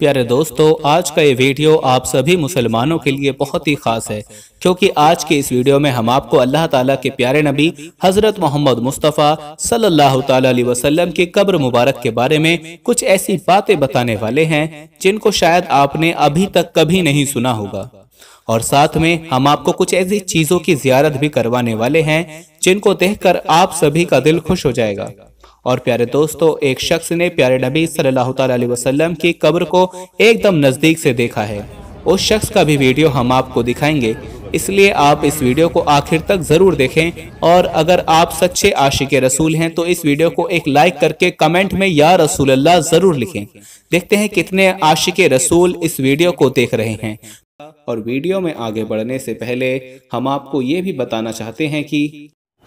प्यारे दोस्तों आज का ये वीडियो आप सभी मुसलमानों के लिए बहुत ही खास है क्योंकि आज के इस वीडियो में हम आपको अल्लाह ताला के प्यारे नबी हजरत मोहम्मद मुस्तफ़ा सल्लल्लाहु अलैहि वसल्लम की कब्र मुबारक के बारे में कुछ ऐसी बातें बताने वाले हैं जिनको शायद आपने अभी तक कभी नहीं सुना होगा और साथ में हम आपको कुछ ऐसी चीज़ों की जियारत भी करवाने वाले हैं जिनको देख आप सभी का दिल खुश हो जाएगा और प्यारे दोस्तों एक शख्स ने प्यारे नबी सल्लल्लाहु अलैहि वसल्लम की कब्र को एकदम नज़दीक से देखा है उस शख्स का भी वीडियो हम आपको दिखाएंगे इसलिए आप इस वीडियो को आखिर तक ज़रूर देखें और अगर आप सच्चे आशिक रसूल हैं तो इस वीडियो को एक लाइक करके कमेंट में या रसूल अल्लाह ज़रूर लिखें देखते हैं कितने आशिक रसूल इस वीडियो को देख रहे हैं और वीडियो में आगे बढ़ने से पहले हम आपको ये भी बताना चाहते हैं कि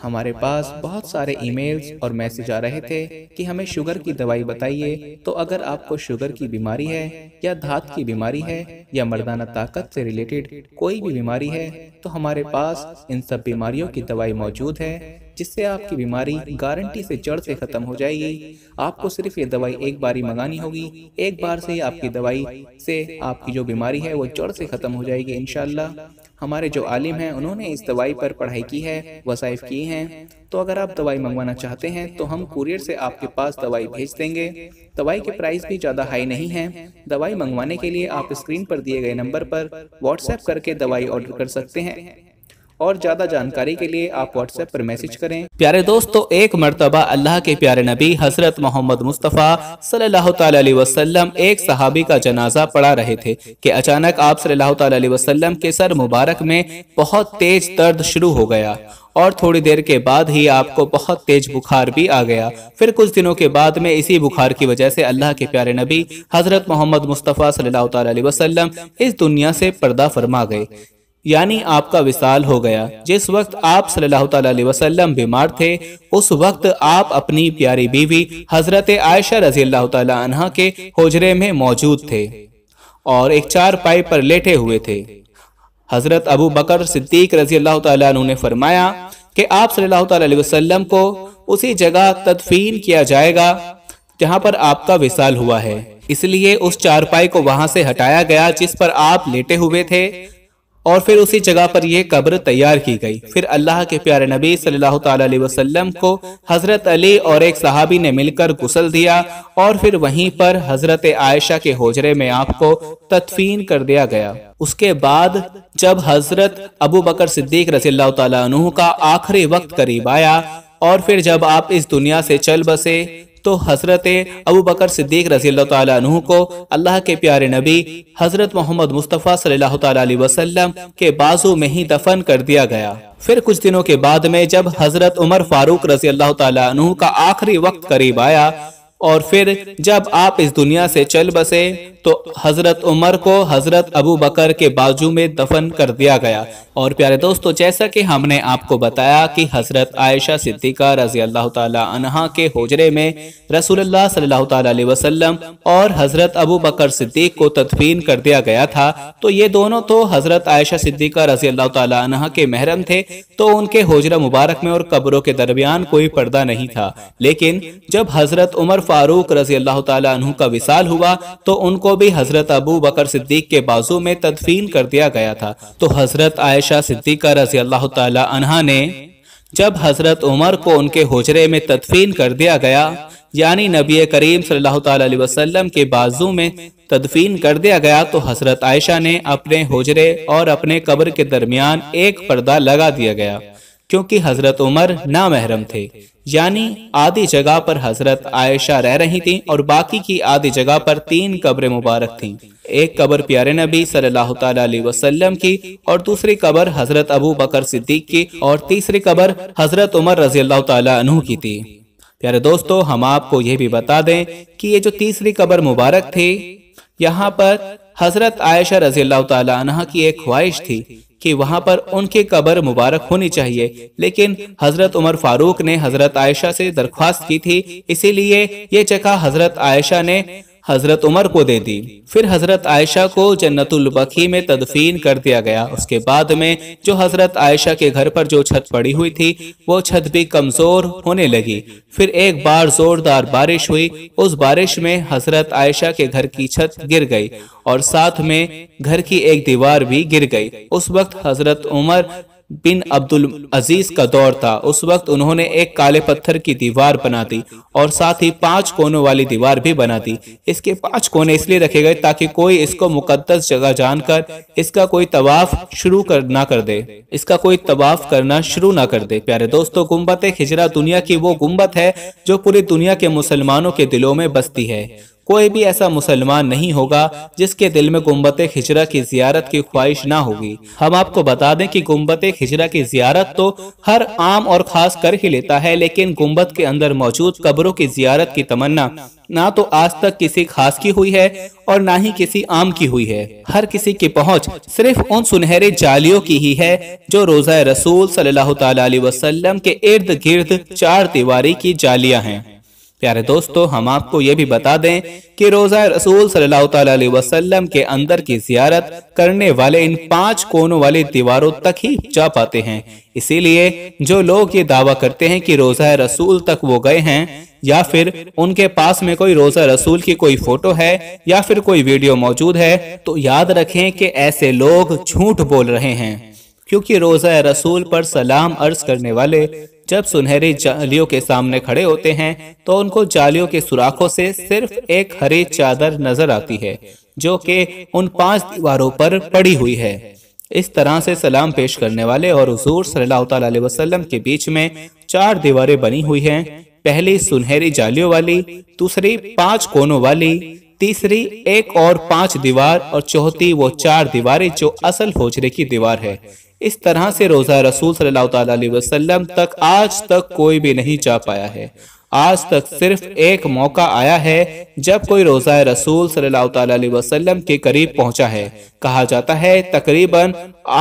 हमारे पास बहुत सारे ईमेल्स और मैसेज आ रहे थे कि हमें शुगर की दवाई बताइए तो, तो अगर आपको शुगर की बीमारी है या धात की बीमारी है या मर्दाना ताकत से रिलेटेड कोई भी बीमारी है तो, तो हमारे पास इन सब बीमारियों की दवाई मौजूद है जिससे आपकी बीमारी गारंटी से जड़ से ख़त्म हो जाएगी आपको सिर्फ ये दवाई एक बार ही मंगानी होगी एक बार से आपकी दवाई से आपकी जो बीमारी है वो जड़ से ख़त्म हो जाएगी इनशाला हमारे जो आलिम हैं उन्होंने इस दवाई पर पढ़ाई की है वसाइफ की हैं तो अगर आप तो दवाई मंगवाना चाहते हैं तो हम कुरियर तो से आपके पास दवाई भेज देंगे दवाई के प्राइस भी ज़्यादा हाई नहीं है दवाई मंगवाने के लिए आप स्क्रीन पर दिए गए नंबर पर व्हाट्सएप करके दवाई ऑर्डर कर सकते हैं और ज्यादा जानकारी के लिए आप व्हाट्सएप पर मैसेज करें प्यारे दोस्तों एक मरतबा अल्लाह के प्यारे नबी हजरत मोहम्मद मुस्तफ़ा सल्लल्लाहु अलैहि वसल्लम एक सहाबी का जनाजा पढ़ा रहे थे कि अचानक आप सल्लल्लाहु अलैहि वसल्लम के सर मुबारक में बहुत तेज दर्द शुरू हो गया और थोड़ी देर के बाद ही आपको बहुत तेज बुखार भी आ गया फिर कुछ दिनों के बाद में इसी बुखार की वजह से अल्लाह के प्यारे नबी हजरत मोहम्मद मुस्तफ़ा सल्लल्लाहु अलैहि वसल्लम इस दुनिया से पर्दा फरमा गए यानी आपका विशाल हो गया जिस वक्त आप सल्लल्लाहु अलैहि वसल्लम बीमार थे उस वक्त आप अपनी प्यारी बीवी हजरत आयशा रजी अल्लाह के होजरे में मौजूद थे और एक चार पाई पर लेटे हुए थे हजरत अबू बकर सिद्दीक रजी अल्लाह तु ने फरमाया कि आप सल्लल्लाहु अलैहि वसल्लम को उसी जगह तदफीन किया जाएगा जहाँ पर आपका विशाल हुआ है इसलिए उस चारपाई को वहां से हटाया गया जिस पर आप लेटे हुए थे और फिर उसी जगह पर यह कब्र तैयार की गई फिर अल्लाह के प्यारे नबी सल्लल्लाहु अलैहि वसल्लम को हजरत अली और एक सहाबी ने मिलकर गुसल दिया और फिर वहीं पर हजरत आयशा के होजरे में आपको तदफीन कर दिया गया उसके बाद जब हजरत अबू बकर सिद्दीक रसी तु का आखिरी वक्त करीब आया और फिर जब आप इस दुनिया से चल बसे तो हजरत अबू बकर सिद्दीक रजील तु को अल्लाह के प्यारे नबी हजरत मोहम्मद मुस्तफ़ा सल्लल्लाहु अलैहि वसल्लम के बाजू में ही दफन कर दिया गया फिर कुछ दिनों के बाद में जब हजरत उमर फारूक रजी अल्लाह तु का आखिरी वक्त करीब आया और फिर जब आप इस दुनिया से चल बसे तो हजरत उमर को हजरत अबू बकर के बाजू में दफन कर दिया गया और प्यारे दोस्तों जैसा कि हमने आपको बताया कि हजरत आयशा सिद्दीका रजी अल्लाह तहा के होजरे में रसूलुल्लाह सल्लल्लाहु अलैहि वसल्लम और हजरत अबू बकर सिद्दीक को तदफीन कर दिया गया था तो ये दोनों तो हजरत आयशा सिद्दीका रजी अल्लाह तहा के महरम थे तो उनके होजरा मुबारक में और कब्रों के दरमियान कोई पर्दा नहीं था लेकिन जब हजरत उमर फारूक रजी अल्लाह तु का विशाल हुआ तो उनको भी हजरत अबू बकर सिद्दीक के बाजू में तदफीन कर दिया गया था तो हजरत आयशा सिद्दीक रजी अल्लाह तहा ने जब हजरत उमर को उनके हजरे में तदफीन कर दिया गया यानी नबी करीम सल्लल्लाहु अलैहि वसल्लम के बाजू में तदफीन कर दिया गया तो हजरत आयशा ने अपने हजरे और अपने कब्र के दरमियान एक पर्दा लगा दिया गया क्योंकि हजरत उमर ना महरम थे यानी आधी जगह पर हजरत आयशा रह रही थी और बाकी की आधी जगह पर तीन कब्रें मुबारक थीं। एक कब्र प्यारे नबी सल्लल्लाहु अलैहि वसल्लम की और दूसरी कब्र हजरत अबू बकर सिद्दीक की और तीसरी कब्र हजरत उमर रजी अल्लाह तु की थी प्यारे दोस्तों हम आपको यह भी बता दें कि ये जो तीसरी कब्र मुबारक थी यहाँ पर हजरत आयशा रजी अल्लाह की एक ख्वाहिश थी कि वहां पर उनकी कब्र मुबारक होनी चाहिए लेकिन हजरत उमर फारूक ने हजरत आयशा से दरख्वास्त की थी इसीलिए ये जगह हजरत आयशा ने हजरत उमर को दे दी फिर हजरत आयशा को जन्नतुल बकी में तदफीन कर दिया गया उसके बाद में जो हजरत आयशा के घर पर जो छत पड़ी हुई थी वो छत भी कमजोर होने लगी फिर एक बार जोरदार बारिश हुई उस बारिश में हजरत आयशा के घर की छत गिर गई और साथ में घर की एक दीवार भी गिर गई उस वक्त हजरत उमर बिन अब्दुल अजीज का दौर था उस वक्त उन्होंने एक काले पत्थर की दीवार बना दी और साथ ही पांच कोनों वाली दीवार भी बना दी इसके पांच कोने इसलिए रखे गए ताकि कोई इसको मुकद्दस जगह जानकर इसका कोई तवाफ शुरू कर ना कर दे इसका कोई तवाफ करना शुरू ना कर दे प्यारे दोस्तों गुम्बत खिजरा दुनिया की वो गुम्बत है जो पूरी दुनिया के मुसलमानों के दिलों में बसती है कोई भी ऐसा मुसलमान नहीं होगा जिसके दिल में गुम्बत खिजरा की जियारत की ख्वाहिश ना होगी हम आपको बता दें कि गुम्बत खिजरा की जियारत तो हर आम और खास कर ही लेता है लेकिन गुम्बत के अंदर मौजूद कब्रों की जियारत की तमन्ना ना तो आज तक किसी खास की हुई है और ना ही किसी आम की हुई है हर किसी की पहुंच सिर्फ उन सुनहरे जालियों की ही है जो रोजा रसूल सल्लल्लाहु अलैहि वसल्लम के इर्द गिर्द चार दीवारी की जालियां हैं प्यारे दोस्तों हम आपको ये भी बता दें कि रोजा रसूल सल्लल्लाहु अलैहि वसल्लम के अंदर की जियारत करने वाले इन पांच कोनों वाली दीवारों तक ही जा पाते हैं इसीलिए जो लोग ये दावा करते हैं कि रोजा रसूल तक वो गए हैं या फिर उनके पास में कोई रोजा रसूल की कोई फोटो है या फिर कोई वीडियो मौजूद है तो याद रखें कि ऐसे लोग झूठ बोल रहे हैं क्योंकि रोजा रसूल पर सलाम अर्ज करने वाले जब सुनहरे जालियों के सामने खड़े होते हैं तो उनको जालियों के सुराखों से सिर्फ एक हरी चादर नजर आती है जो कि उन पांच दीवारों पर पड़ी हुई है इस तरह से सलाम पेश करने वाले और हजूर सल्लाम के बीच में चार दीवारें बनी हुई हैं पहली सुनहरी जालियों वाली दूसरी पांच कोनों वाली तीसरी एक और पांच दीवार और चौथी वो चार दीवारें जो असल होजरे की दीवार है इस तरह से रोज़ा रसूल सल्लल्लाहु अलैहि वसल्लम तक आज तक कोई भी नहीं जा पाया है आज तक सिर्फ एक मौका आया है जब कोई रोज़ा रसूल सल्लल्लाहु अलैहि वसल्लम के करीब पहुंचा है कहा जाता है तकरीबन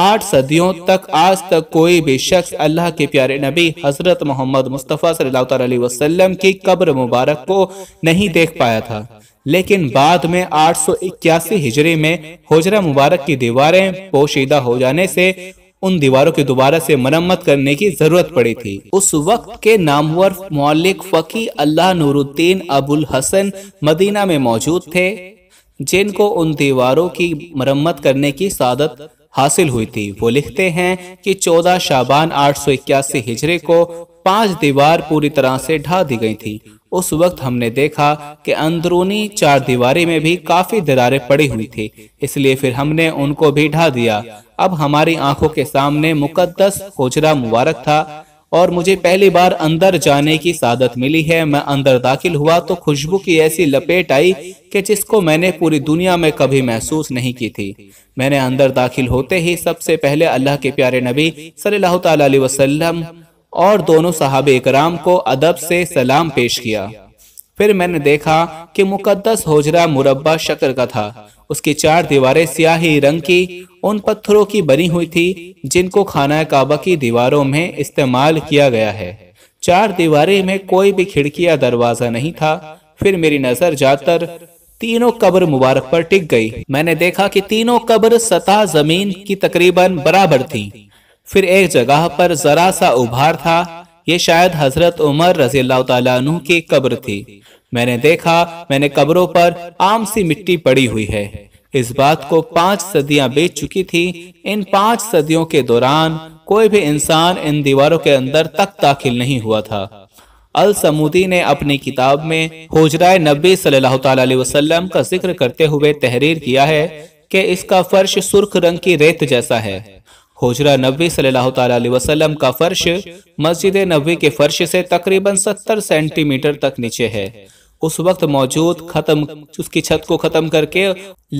आठ सदियों तक आज तक कोई भी शख्स अल्लाह के प्यारे नबी हजरत मोहम्मद मुस्तफ़ा सल्लल्लाहु अलैहि वसल्लम की कब्र मुबारक को नहीं देख पाया था लेकिन बाद में 881 हिजरी में होजरा मुबारक की दीवारें पोशीदा हो जाने से उन दीवारों की दोबारा से मरम्मत करने की जरूरत पड़ी थी उस वक्त के नामवर मौलिक फकी अल्लाह नूरुद्दीन अबुल हसन मदीना में मौजूद थे जिनको उन दीवारों की मरम्मत करने की सादत हासिल हुई थी वो लिखते हैं कि 14 शाबान आठ सौ इक्यासी हिजरे को पांच दीवार पूरी तरह से ढा दी गई थी उस वक्त हमने देखा कि अंदरूनी चार दीवारी में भी काफी दरारें पड़ी हुई थी इसलिए फिर हमने उनको भी ढा दिया अब हमारी आंखों के सामने मुकद्दस होजरा मुबारक था और मुझे पहली बार अंदर जाने की सादत मिली है मैं अंदर दाखिल हुआ तो खुशबू की ऐसी लपेट आई कि जिसको मैंने पूरी दुनिया में कभी महसूस नहीं की थी मैंने अंदर दाखिल होते ही सबसे पहले अल्लाह के प्यारे नबी सल्लल्लाहु अलैहि वसल्लम और दोनों साहब इकराम को अदब से सलाम पेश किया फिर मैंने देखा कि मुकद्दस होजरा मुरब्बा शक्कर का था उसकी चार दीवारें स्याही रंग की उन पत्थरों की बनी हुई थी जिनको खाना काबा की दीवारों में इस्तेमाल किया गया है चार दीवारें में कोई भी खिड़की या दरवाजा नहीं था फिर मेरी नजर जाकर तीनों कब्र मुबारक पर टिक गई मैंने देखा कि तीनों कब्र सतह जमीन की तकरीबन बराबर थी फिर एक जगह पर जरा सा उभार था ये शायद हजरत उमर रजी तु की कब्र थी मैंने देखा मैंने कब्रों पर आम सी मिट्टी पड़ी हुई है इस बात को पांच सदियां बीत चुकी थी इन पांच सदियों के दौरान कोई भी इंसान इन दीवारों के अंदर तक दाखिल नहीं हुआ था अल समूदी ने अपनी किताब में हजरा नबी सल्लल्लाहु अलैहि वसल्लम का जिक्र करते हुए तहरीर किया है कि इसका फर्श सुर्ख रंग की रेत जैसा है हजरा नबी सल्लल्लाहु अलैहि वसल्लम का फर्श मस्जिद नबी के फर्श से तकरीबन 70 सेंटीमीटर तक नीचे है उस वक्त मौजूद खत्म उसकी छत को खत्म करके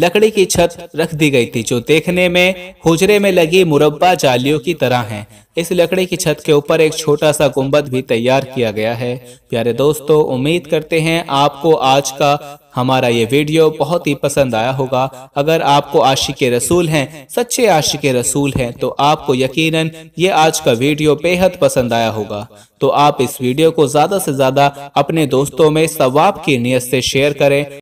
लकड़ी की छत रख दी गई थी जो देखने में हुजरे में लगी मुरब्बा जालियों की तरह है इस लकड़ी की छत के ऊपर एक छोटा सा गुंबद भी तैयार किया गया है प्यारे दोस्तों उम्मीद करते हैं आपको आज का हमारा ये वीडियो बहुत ही पसंद आया होगा अगर आपको आशिक रसूल हैं सच्चे आशिक रसूल हैं तो आपको यकीनन ये आज का वीडियो बेहद पसंद आया होगा तो आप इस वीडियो को ज्यादा से ज्यादा अपने दोस्तों में सवाब की नीयत से शेयर करें